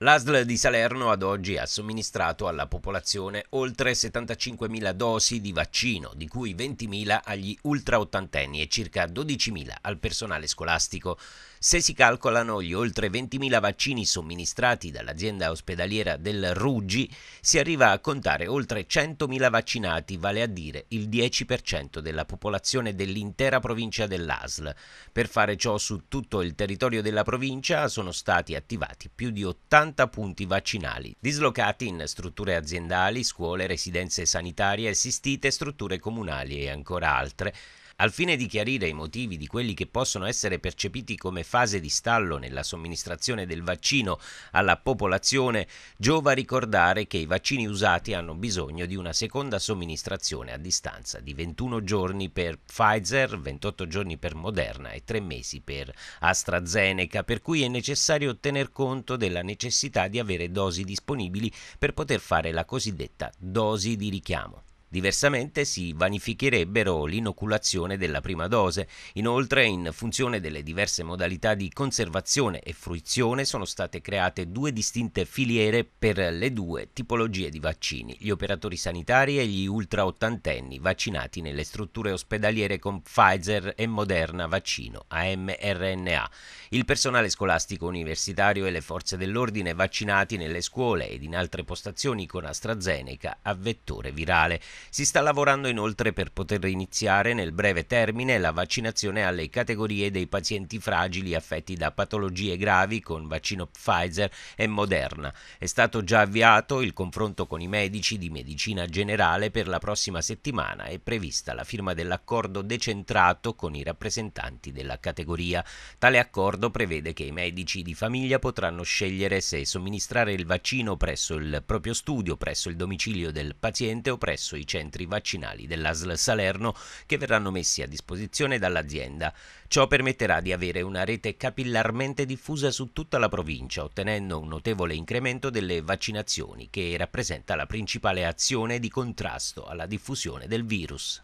L'ASL di Salerno ad oggi ha somministrato alla popolazione oltre 75.000 dosi di vaccino, di cui 20.000 agli ultraottantenni e circa 12.000 al personale scolastico. Se si calcolano gli oltre 20.000 vaccini somministrati dall'azienda ospedaliera del Ruggi, si arriva a contare oltre 100.000 vaccinati, vale a dire il 10% della popolazione dell'intera provincia dell'ASL. Per fare ciò su tutto il territorio della provincia sono stati attivati più di 80 60 punti vaccinali, dislocati in strutture aziendali, scuole, residenze sanitarie assistite, strutture comunali e ancora altre, al fine di chiarire i motivi di quelli che possono essere percepiti come fase di stallo nella somministrazione del vaccino alla popolazione, giova ricordare che i vaccini usati hanno bisogno di una seconda somministrazione a distanza di 21 giorni per Pfizer, 28 giorni per Moderna e 3 mesi per AstraZeneca, per cui è necessario tener conto della necessità di avere dosi disponibili per poter fare la cosiddetta dosi di richiamo. Diversamente si vanificherebbero l'inoculazione della prima dose. Inoltre, in funzione delle diverse modalità di conservazione e fruizione, sono state create due distinte filiere per le due tipologie di vaccini, gli operatori sanitari e gli ultra ottantenni vaccinati nelle strutture ospedaliere con Pfizer e Moderna vaccino AMRNA, il personale scolastico universitario e le forze dell'ordine vaccinati nelle scuole ed in altre postazioni con AstraZeneca a vettore virale. Si sta lavorando inoltre per poter iniziare nel breve termine la vaccinazione alle categorie dei pazienti fragili affetti da patologie gravi con vaccino Pfizer e Moderna. È stato già avviato il confronto con i medici di medicina generale per la prossima settimana è prevista la firma dell'accordo decentrato con i rappresentanti della categoria. Tale accordo prevede che i medici di famiglia potranno scegliere se somministrare il vaccino presso il proprio studio, presso il domicilio del paziente o presso i centri vaccinali dell'ASL Salerno che verranno messi a disposizione dall'azienda. Ciò permetterà di avere una rete capillarmente diffusa su tutta la provincia, ottenendo un notevole incremento delle vaccinazioni che rappresenta la principale azione di contrasto alla diffusione del virus.